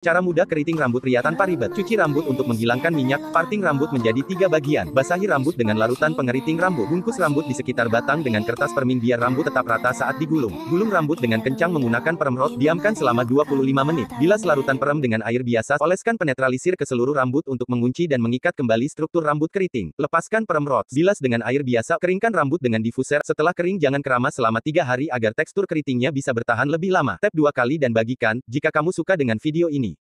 Cara mudah keriting rambut ria tanpa ribet. Cuci rambut untuk menghilangkan minyak, parting rambut menjadi tiga bagian. Basahi rambut dengan larutan pengeriting rambut. Bungkus rambut di sekitar batang dengan kertas perming biar rambut tetap rata saat digulung. Gulung rambut dengan kencang menggunakan perm rod, diamkan selama 25 menit. Bilas larutan perem dengan air biasa, oleskan penetralisir ke seluruh rambut untuk mengunci dan mengikat kembali struktur rambut keriting. Lepaskan perm rod, bilas dengan air biasa, keringkan rambut dengan diffuser. Setelah kering jangan keramas selama tiga hari agar tekstur keritingnya bisa bertahan lebih lama. Tap dua kali dan bagikan, jika kamu suka dengan video ini.